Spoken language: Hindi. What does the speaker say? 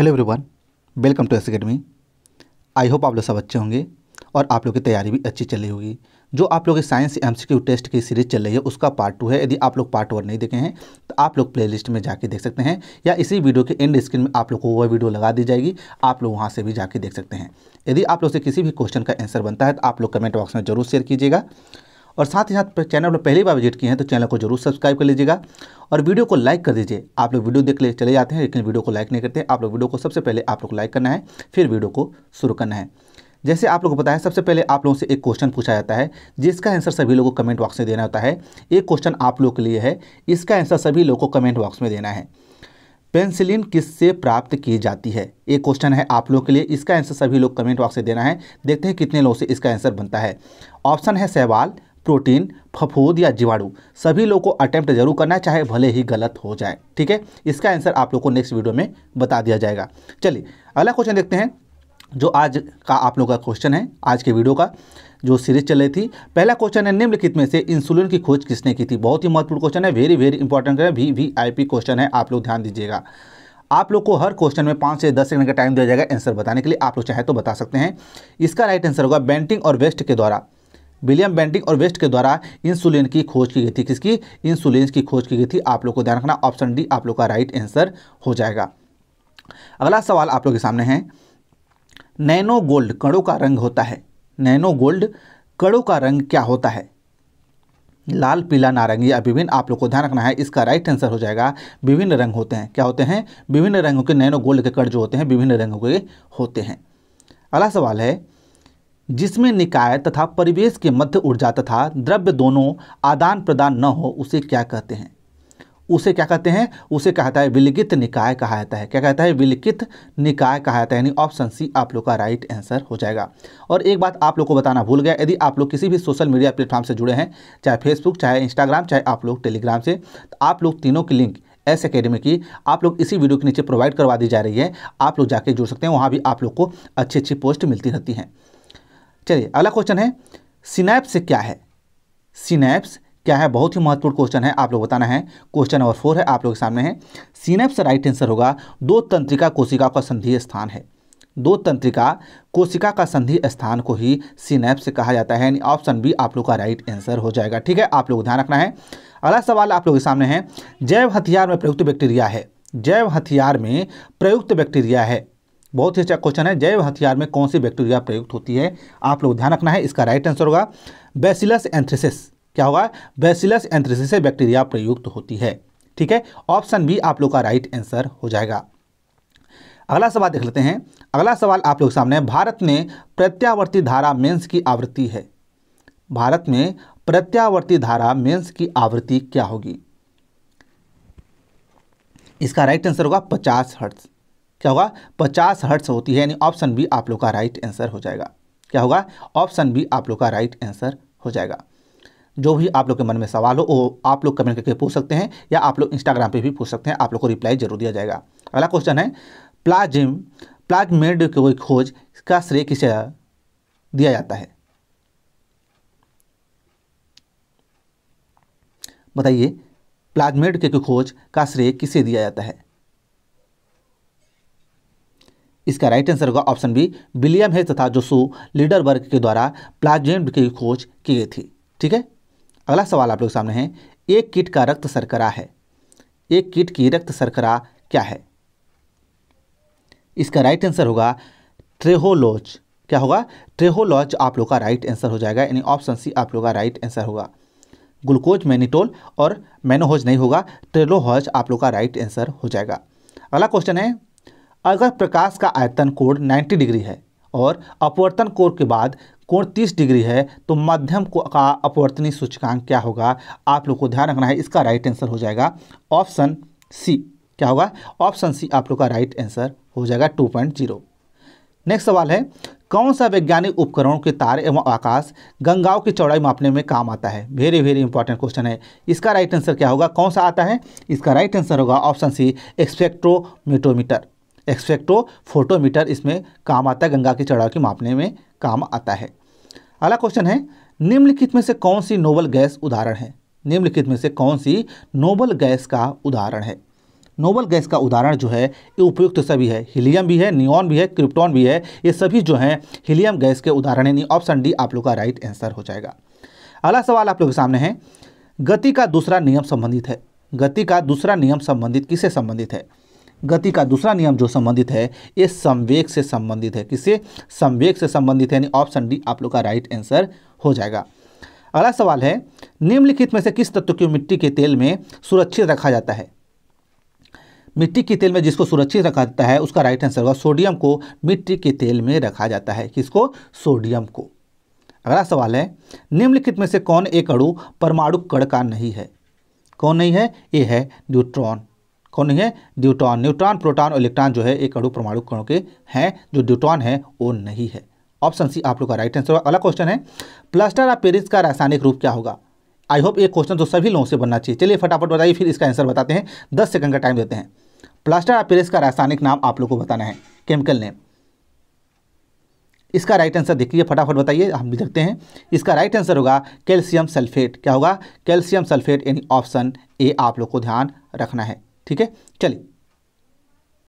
hello everyone welcome to S academy I hope आप लोग सब अच्छे होंगे और आप लोग की तैयारी भी अच्छी चल रही होगी जो आप लोग की साइंस एमसीक्यू टेस्ट की सीरीज चल रही है उसका पार्ट टू है यदि आप लोग पार्ट वन नहीं देखे हैं तो आप लोग प्लेलिस्ट में जाके देख सकते हैं या इसी वीडियो के एंड स्क्रीन में आप लोग को वह वीडियो लगा दी जाएगी आप लोग वहाँ से भी जाके देख सकते हैं यदि आप लोग से किसी भी क्वेश्चन का आंसर बनता है तो आप लोग कमेंट बॉक्स में जरूर शेयर कीजिएगा और साथ ही साथ चैनल पर पहली बार विजिट किए हैं तो चैनल को जरूर सब्सक्राइब कर लीजिएगा और वीडियो को लाइक कर दीजिए आप लोग वीडियो देख ले चले जाते हैं लेकिन वीडियो को लाइक नहीं करते आप लोग वीडियो को सबसे पहले आप लोग लाइक करना है फिर वीडियो को शुरू करना है जैसे आप लोगों को पता है सबसे पहले आप लोगों से एक क्वेश्चन पूछा जाता है जिसका आंसर सभी लोगों को कमेंट बॉक्स में देना होता है एक क्वेश्चन आप लोग के लिए है इसका आंसर सभी लोगों को कमेंट बॉक्स में देना है पेंसिलिन किससे प्राप्त की जाती है एक क्वेश्चन है आप लोग के लिए इसका आंसर सभी लोग कमेंट बॉक्स में देना है देखते हैं कितने लोगों से इसका आंसर बनता है ऑप्शन है सहवाल प्रोटीन फफूद या जीवाणु सभी लोग को अटैम्प्ट जरूर करना है चाहे भले ही गलत हो जाए ठीक है इसका आंसर आप लोग को नेक्स्ट वीडियो में बता दिया जाएगा चलिए अगला क्वेश्चन देखते हैं जो आज का आप लोगों का क्वेश्चन है आज के वीडियो का जो सीरीज चल रही थी पहला क्वेश्चन है निम्नलिखित में से इंसुलिन की खोज किसने की थी बहुत ही महत्वपूर्ण क्वेश्चन है वेरी वेरी इंपॉर्टेंट है V V I P question है आप लोग ध्यान दीजिएगा आप लोग को हर क्वेश्चन में पाँच से दस सेकंड का टाइम दिया जाएगा आंसर बताने के लिए आप लोग चाहे तो बता सकते हैं इसका राइट आंसर होगा बेंटिंग और वेस्ट के द्वारा विलियम बेंटिंग और वेस्ट के द्वारा इंसुलिन की खोज की गई थी किसकी इंसुलिन की खोज की गई थी आप लोग को ध्यान रखना ऑप्शन डी आप लोग का राइट आंसर हो जाएगा अगला सवाल आप लोग के सामने है नैनो गोल्ड कड़ों का रंग होता है नैनो गोल्ड कड़ों का रंग क्या होता है लाल पीला नारंगी या विभिन्न आप लोग को ध्यान रखना है इसका राइट आंसर हो जाएगा विभिन्न रंग होते हैं क्या होते हैं विभिन्न रंगों के नैनो गोल्ड के कड़ जो होते हैं विभिन्न रंगों के होते हैं अगला सवाल है जिसमें निकाय तथा परिवेश के मध्य ऊर्जा तथा द्रव्य दोनों आदान प्रदान न हो उसे क्या कहते हैं उसे क्या कहते हैं उसे कहता है विलिखित निकाय कहा जाता है क्या कहता है विलिखित निकाय कहा जाता है यानी ऑप्शन सी आप लोग का राइट आंसर हो जाएगा और एक बात आप लोग को बताना भूल गया यदि आप लोग किसी भी सोशल मीडिया प्लेटफॉर्म से जुड़े हैं चाहे फेसबुक चाहे इंस्टाग्राम चाहे आप लोग टेलीग्राम से तो आप लोग तीनों की लिंक एस अकेडमी की आप लोग इसी वीडियो के नीचे प्रोवाइड करवा दी जा रही है आप लोग जाके जुड़ सकते हैं वहाँ भी आप लोग को अच्छी अच्छी पोस्ट मिलती रहती हैं चलिए अगला क्वेश्चन है सिनेप्स क्या है सिनेप्स क्या है बहुत ही महत्वपूर्ण क्वेश्चन है आप लोग बताना है क्वेश्चन नंबर फोर है आप लोग के सामने है सीनेप्स राइट आंसर होगा दो तंत्रिका कोशिका का संधि स्थान है दो तंत्रिका कोशिका का संधि स्थान को ही सिनेप्स कहा जाता है यानी ऑप्शन बी आप लोग का राइट आंसर हो जाएगा ठीक है आप लोग ध्यान रखना है अगला सवाल आप लोग के सामने है जैव हथियार में प्रयुक्त बैक्टीरिया है जैव हथियार में प्रयुक्त बैक्टीरिया है बहुत ही अच्छा क्वेश्चन है जैव हथियार में कौन सी बैक्टीरिया प्रयुक्त होती है आप लोग ध्यान रखना है इसका राइट आंसर होगा बेसिलस एंथ्रेसिस क्या होगा बेसिलस एंथ्रेसिस से बैक्टीरिया प्रयुक्त होती है ठीक है ऑप्शन बी आप लोग का राइट आंसर हो जाएगा अगला सवाल देख लेते हैं अगला सवाल आप लोग सामने भारत में प्रत्यावर्ती धारा मेंस की आवृत्ति है भारत में प्रत्यावर्ती धारा मेंस की आवृत्ति क्या होगी इसका राइट आंसर होगा पचास हर्ट्स क्या होगा पचास हर्ट्स होती है यानी ऑप्शन बी आप लोग का राइट आंसर हो जाएगा क्या होगा ऑप्शन बी आप लोग का राइट आंसर हो जाएगा जो भी आप लोग के मन में सवाल हो वो आप लोग कमेंट करके पूछ सकते हैं या आप लोग इंस्टाग्राम पे भी पूछ सकते हैं आप लोग को रिप्लाई जरूर दिया जाएगा अगला क्वेश्चन है प्लाजिम प्लाज्मेड की खोज का श्रेय किसे दिया जाता है बताइए प्लाज्मेड के खोज का श्रेय किसे दिया जाता है इसका राइट आंसर होगा ऑप्शन बी विलियम है तथा जोसो लीडरबर्ग के द्वारा प्लाजेंट की खोज की गई थी ठीक है अगला सवाल आप लोग सामने है एक किट का रक्त सरकरा है एक किट की रक्त सरकरा क्या है इसका राइट आंसर होगा ट्रेहोलोज क्या होगा ट्रेहोलॉज आप लोग का राइट आंसर हो जाएगा यानी ऑप्शन सी आप लोग का राइट आंसर होगा ग्लूकोज मैनिटोल और मैनोहोज नहीं होगा ट्रेलोहोज आप लोग का राइट आंसर हो जाएगा अगला क्वेश्चन है अगर प्रकाश का आयतन कोण 90 डिग्री है और अपवर्तन कोण के बाद कोण 30 डिग्री है तो मध्यम का अपवर्तनी सूचकांक क्या होगा आप लोग को ध्यान रखना है इसका राइट आंसर हो जाएगा ऑप्शन सी क्या होगा ऑप्शन सी आप लोग का राइट आंसर हो जाएगा 2.0 नेक्स्ट सवाल है कौन सा वैज्ञानिक उपकरणों के तार एवं आकाश गंगाओं की चौड़ाई मापने में काम आता है वेरी वेरी इंपॉर्टेंट क्वेश्चन है इसका राइट आंसर क्या होगा कौन सा आता है इसका राइट आंसर होगा ऑप्शन सी एक्सपेक्ट्रोमीटोमीटर एक्सपेक्टो फोटोमीटर इसमें काम आता है गंगा के चढ़ाव के मापने में काम आता है अगला क्वेश्चन है निम्नलिखित में से कौन सी नोबल गैस उदाहरण है निम्नलिखित में से कौन सी नोबल गैस का उदाहरण है नोबल गैस का उदाहरण जो है ये उपयुक्त तो सभी है हीलियम भी है नियॉन भी है क्रिप्टॉन भी है ये सभी जो हैं हीलियम गैस के उदाहरण यानी ऑप्शन डी आप लोग का राइट आंसर हो जाएगा अगला सवाल आप लोग के सामने है गति का दूसरा नियम संबंधित है गति का दूसरा नियम संबंधित किससे संबंधित है गति का दूसरा नियम जो संबंधित है ये संवेग से संबंधित है किससे संवेग से संबंधित है यानी ऑप्शन डी आप लोग का राइट आंसर हो जाएगा अगला सवाल है निम्नलिखित में से किस तत्व को मिट्टी के तेल में सुरक्षित रखा जाता है मिट्टी के तेल में जिसको सुरक्षित रखा जाता है उसका राइट आंसर होगा सोडियम को मिट्टी के तेल में रखा जाता है किसको सोडियम को अगला सवाल है निम्नलिखित में से कौन एक अड़ु परमाणु कण का नहीं है कौन नहीं है ये है न्यूट्रॉन कौन नहीं है ड्यूटॉन न्यूट्रॉन प्रोटॉन और इलेक्ट्रॉन जो है एक अड़ु परमाणु कणों के हैं जो ड्यूटॉन है वो नहीं है ऑप्शन सी आप लोग का राइट आंसर अगला क्वेश्चन है प्लास्टर ऑफ पेरिस का रासायनिक रूप क्या होगा आई होप ये क्वेश्चन तो सभी लोगों से बनना चाहिए चलिए फटाफट बताइए फिर इसका आंसर बताते हैं दस सेकंड का टाइम देते हैं प्लास्टर ऑफ पेरिस का रासायनिक नाम आप लोग को बताना है केमिकल नेम इसका राइट आंसर देखिए फटाफट बताइए हम भी देखते हैं इसका राइट आंसर होगा कैल्शियम सल्फेट क्या होगा कैल्शियम सल्फेट यानी ऑप्शन ए आप लोग को ध्यान रखना है ठीक है चलिए